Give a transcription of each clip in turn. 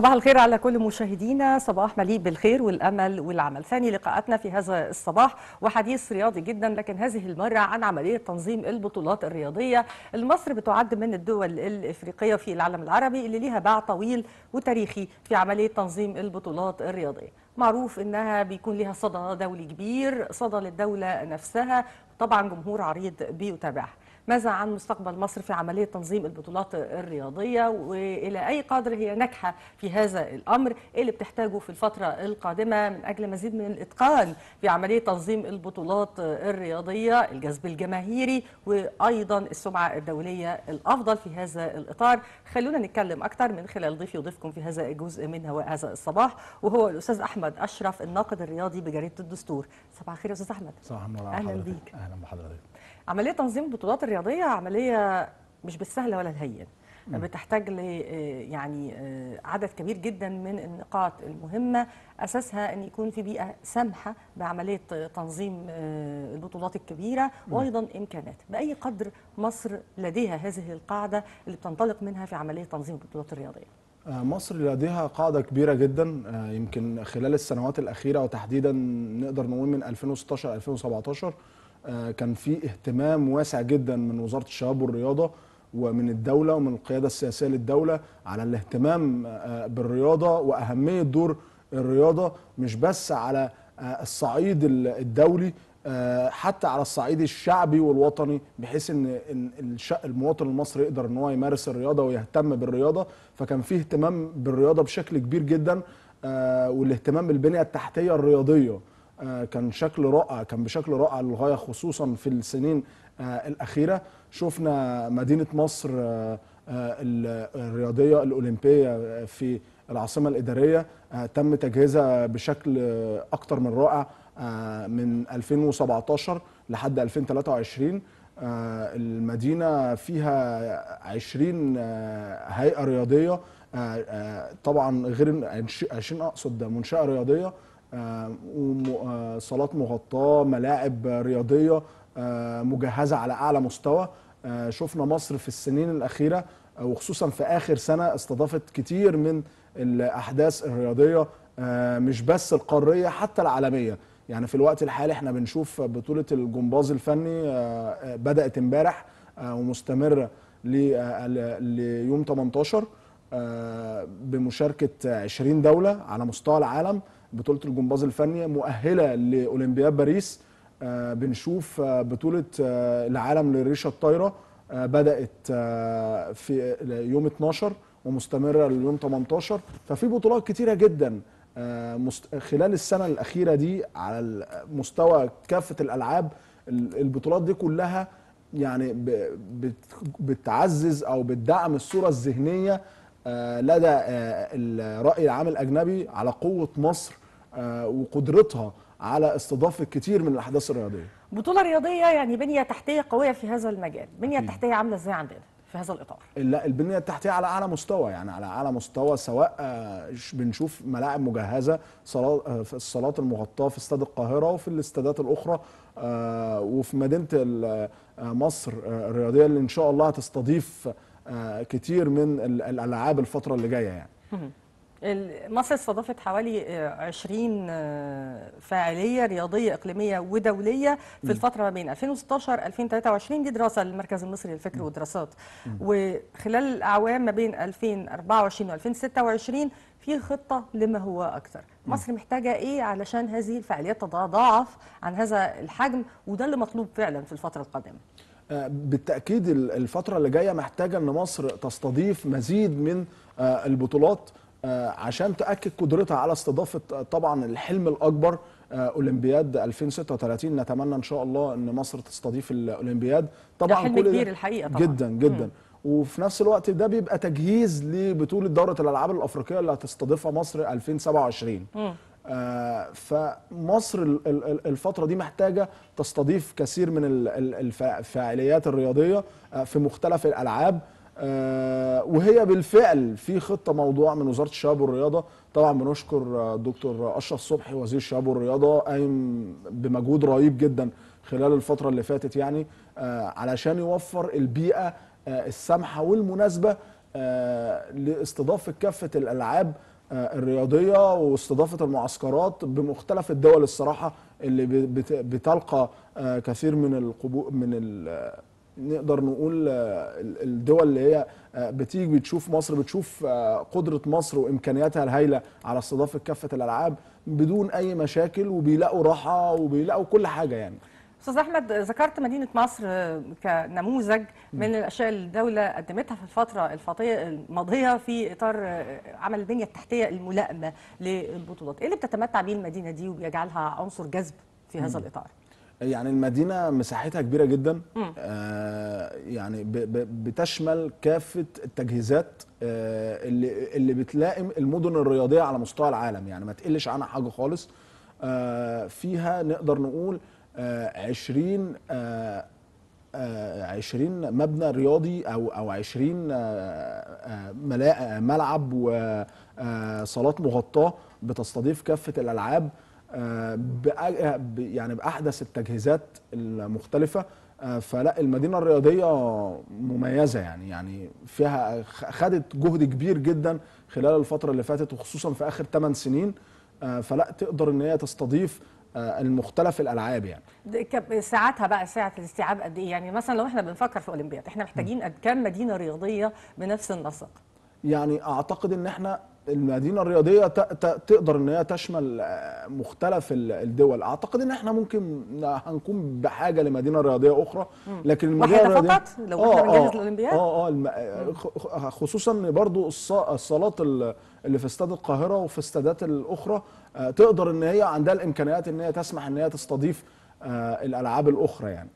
صباح الخير على كل مشاهدينا صباح مليء بالخير والأمل والعمل ثاني لقاءاتنا في هذا الصباح وحديث رياضي جدا لكن هذه المرة عن عملية تنظيم البطولات الرياضية المصر بتعد من الدول الإفريقية في العالم العربي اللي ليها باع طويل وتاريخي في عملية تنظيم البطولات الرياضية معروف انها بيكون لها صدى دولي كبير صدى للدوله نفسها طبعا جمهور عريض بيتابعها ماذا عن مستقبل مصر في عملية تنظيم البطولات الرياضية وإلى أي قدر هي ناجحة في هذا الأمر إيه اللي بتحتاجه في الفترة القادمة من أجل مزيد من الإتقان في عملية تنظيم البطولات الرياضية الجذب الجماهيري وأيضا السمعة الدولية الأفضل في هذا الإطار خلونا نتكلم أكثر من خلال ضيفي وضيفكم في هذا الجزء من هواء هذا الصباح وهو الأستاذ أحمد أشرف الناقد الرياضي بجريدة الدستور صباح الخير يا أستاذ أحمد صباح النور أهلا بيك أهلا بحضرتك عملية تنظيم البطولات الرياضيه عمليه مش بالسهله ولا الهين بتحتاج ل آه، يعني آه، عدد كبير جدا من النقاط المهمه اساسها ان يكون في بيئه سامحه بعمليه تنظيم آه، البطولات الكبيره وايضا امكانات باي قدر مصر لديها هذه القاعده اللي بتنطلق منها في عمليه تنظيم البطولات الرياضيه مصر لديها قاعدة كبيرة جدا يمكن خلال السنوات الأخيرة وتحديدا نقدر نقول من 2016 2017 آه، كان في اهتمام واسع جدا من وزاره الشباب والرياضه ومن الدوله ومن القياده السياسيه للدوله على الاهتمام آه، بالرياضه واهميه دور الرياضه مش بس على آه، الصعيد الدولي حتى على الصعيد الشعبي والوطني بحيث ان المواطن المصري يقدر ان هو يمارس الرياضه ويهتم بالرياضه فكان في اهتمام بالرياضه بشكل كبير جدا والاهتمام بالبنيه التحتيه الرياضيه آه، كان شكل رائع كان بشكل رائع للغايه خصوصا في السنين آه، الاخيره شفنا مدينه مصر آه، الرياضيه الاولمبيه في العاصمه الاداريه تم تجهيزها بشكل اكثر من رائع من 2017 لحد 2023 المدينه فيها 20 هيئه رياضيه طبعا غير 20 اقصد منشاه رياضيه آه، آه، صالات مغطاه ملاعب رياضيه آه، مجهزه على اعلى مستوى شفنا مصر في السنين الاخيره وخصوصا في اخر سنه استضافت كتير من الاحداث الرياضيه مش بس القاريه حتى العالميه يعني في الوقت الحالي احنا بنشوف بطوله الجمباز الفني بدات امبارح ومستمره ليوم 18 بمشاركه 20 دوله على مستوى العالم بطوله الجمباز الفني مؤهله لاولمبياد باريس آه، بنشوف آه، بطوله آه، العالم للريشه الطايره بدات في يوم 12 ومستمره ليوم 18 ففي بطولات كتيره جدا خلال السنه الاخيره دي على مستوى كافه الالعاب البطولات دي كلها يعني بتعزز او بتدعم الصوره الذهنيه لدى الراي العام الاجنبي على قوه مصر آه، وقدرتها على استضافه كتير من الاحداث الرياضيه بطوله رياضيه يعني بنيه تحتيه قويه في هذا المجال بنيه أكيد. تحتيه عامله ازاي عندنا في هذا الاطار لا البنيه التحتيه على اعلى مستوى يعني على اعلى مستوى سواء آه، بنشوف ملاعب مجهزه آه، في الصالات المغطاه في استاد القاهره وفي الاستادات الاخرى وفي مدينه مصر الرياضيه اللي ان شاء الله هتستضيف كتير من الالعاب الفتره اللي جايه يعني مصر استضافت حوالي 20 آه، آه، فاعليه رياضيه اقليميه ودوليه في الفتره ما بين 2016 2023 دي دراسه للمركز المصري للفكر والدراسات وخلال الاعوام ما بين 2024 و 2026 في خطه لما هو اكثر مصر محتاجه ايه علشان هذه الفعاليات تتضاعف عن هذا الحجم وده اللي مطلوب فعلا في الفتره القادمه آه، بالتاكيد الفتره اللي جايه محتاجه ان مصر تستضيف مزيد من البطولات آه، عشان تاكد قدرتها على استضافه آه، طبعا الحلم الاكبر آه، اولمبياد 2036 نتمنى ان شاء الله ان مصر تستضيف الاولمبياد طبعا حلم كل كبير الحقيقه طبعا جدا جدا م. وفي نفس الوقت ده بيبقى تجهيز لبطوله دوره الالعاب الافريقيه اللي هتستضيفها مصر 2027 م. آه فمصر الفترة دي محتاجة تستضيف كثير من الفعاليات الرياضية في مختلف الألعاب آه، وهي بالفعل في خطه موضوع من وزاره الشباب والرياضه طبعا بنشكر الدكتور آه، اشرف صبحي وزير الشباب والرياضه قايم بمجهود رهيب جدا خلال الفتره اللي فاتت يعني آه، علشان يوفر البيئه السامحه والمناسبه لاستضافه كافه الالعاب الرياضيه واستضافه المعسكرات بمختلف الدول الصراحه اللي بتلقى كثير من القبو من نقدر نقول آه، الدول اللي هي آه، بتيجي بتشوف مصر بتشوف آه، قدره مصر وامكانياتها الهائله على استضافه كافه الالعاب بدون اي مشاكل وبيلاقوا راحه وبيلاقوا كل حاجه يعني استاذ احمد ذكرت مدينه مصر كنموذج من الاشياء اللي الدوله قدمتها في الفتره الماضيه في اطار عمل البنيه التحتيه الملائمه للبطولات ايه اللي بتتمتع بيه المدينه دي وبيجعلها عنصر جذب في هذا الاطار يعني المدينه مساحتها كبيره جدا آه يعني ب ب بتشمل كافه التجهيزات آه اللي اللي بتلائم المدن الرياضيه على مستوى العالم يعني ما تقلش عنها حاجه خالص آه فيها نقدر نقول 20 آه 20 آه، آه، مبنى رياضي او او 20 آه، ملعب وصالات مغطاه بتستضيف كافه الالعاب يعني باحدث التجهيزات المختلفه آه، فلا المدينه الرياضيه مميزه يعني يعني فيها خدت جهد كبير جدا خلال الفتره اللي فاتت وخصوصا في اخر 8 سنين آه، فلا تقدر ان هي تستضيف آه، المختلف الالعاب يعني ساعتها بقى ساعه الاستيعاب قد ايه يعني مثلا لو احنا بنفكر في اولمبياد احنا محتاجين قد كام مدينه رياضيه بنفس النسق يعني اعتقد ان احنا المدينه الرياضيه تقدر ان هي تشمل مختلف الدول اعتقد ان احنا ممكن هنكون بحاجه لمدينه رياضيه اخرى لكن المدينه الرياضيه فقط لو احنا آه، بنجهز آه، للاولمبياد اه اه خصوصا برضو الصالات اللي في استاد القاهره وفي استادات الاخرى آه، تقدر ان هي عندها الامكانيات ان هي تسمح ان هي تستضيف الالعاب الاخرى يعني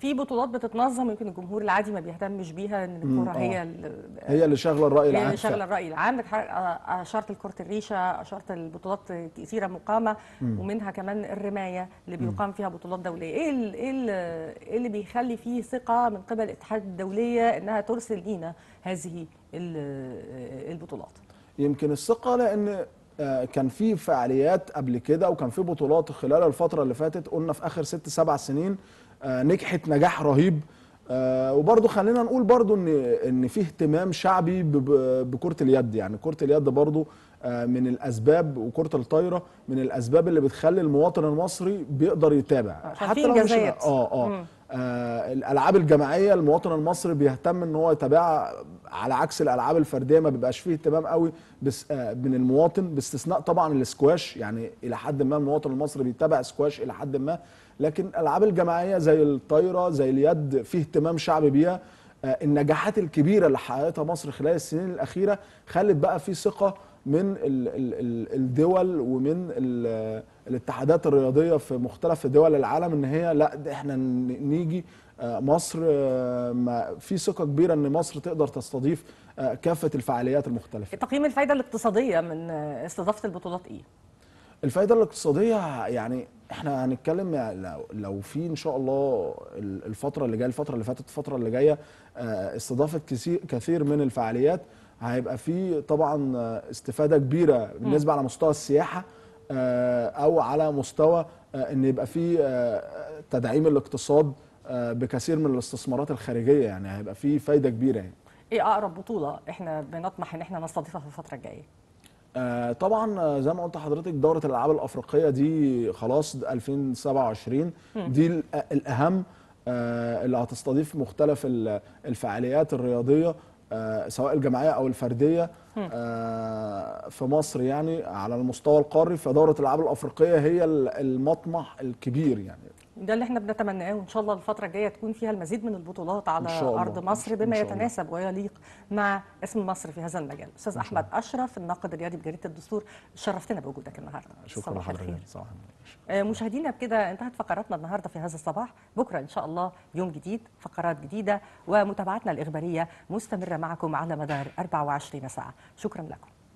في بطولات بتتنظم يمكن الجمهور العادي ما بيهتمش بيها ان الكره هي هي اللي شاغله الراي العام هي اللي شاغله الراي العام اشرت آه، آه، لكره الريشه اشرت البطولات كثيره مقامه مم. ومنها كمان الرمايه اللي بيقام فيها بطولات دوليه ايه اللي, إيه, ايه اللي بيخلي فيه ثقه من قبل الاتحاد الدوليه انها ترسل لينا هذه آه، البطولات يمكن الثقه لان كان في فعاليات قبل كده وكان في بطولات خلال الفتره اللي فاتت قلنا في اخر ست سبع سنين آه، نجحت نجاح رهيب آه، وبرضه خلينا نقول برضه ان ان في اهتمام شعبي بكره اليد يعني كره اليد برضه آه، من الاسباب وكره الطايره من الاسباب اللي بتخلي المواطن المصري بيقدر يتابع حتى لو مش اه اه آه، الالعاب الجماعيه المواطن المصري بيهتم ان هو يتابعها على عكس الالعاب الفرديه ما بيبقاش فيه اهتمام قوي بس آه، من المواطن باستثناء طبعا الاسكواش يعني الى حد ما المواطن المصري بيتابع سكواش الى حد ما لكن الالعاب الجماعيه زي الطايره زي اليد فيه اهتمام شعبي بيها آه، النجاحات الكبيره اللي حققتها مصر خلال السنين الاخيره خلت بقى في ثقه من الدول ومن الاتحادات الرياضيه في مختلف دول العالم ان هي لا احنا نيجي آه، مصر آه، ما في ثقه كبيره ان مصر تقدر تستضيف آه، كافه الفعاليات المختلفه. تقييم الفائده الاقتصاديه من استضافه البطولات ايه؟ الفائده الاقتصاديه يعني احنا هنتكلم لو, لو في ان شاء الله الفتره اللي جايه الفتره اللي فاتت الفتره اللي جايه استضافه كثير من الفعاليات هيبقى في طبعا استفاده كبيره بالنسبه على مستوى السياحه آه، او على مستوى آه، ان يبقى في آه، تدعيم الاقتصاد بكثير من الاستثمارات الخارجيه يعني هيبقى في فايده كبيره يعني. ايه اقرب بطوله احنا بنطمح ان احنا نستضيفها في الفتره الجايه؟ طبعا زي ما قلت لحضرتك دوره الالعاب الافريقيه دي خلاص 2027 دي الاهم اللي هتستضيف مختلف الفعاليات الرياضيه آه، سواء الجماعيه او الفرديه آه، في مصر يعني على المستوى القاري فدوره الالعاب الافريقيه هي المطمح الكبير يعني ده اللي احنا بنتمناه وان شاء الله الفتره الجايه تكون فيها المزيد من البطولات على ارض مصر بما يتناسب ويليق مع اسم مصر في هذا المجال استاذ احمد اشرف الناقد الرياضي بجريده الدستور شرفتنا بوجودك النهارده شكرا لحضرتك آه، مشاهدينا بكده انتهت فقراتنا النهارده في هذا الصباح بكره ان شاء الله يوم جديد فقرات جديده ومتابعتنا الاخباريه مستمره معكم على مدار 24 ساعه شكرا لكم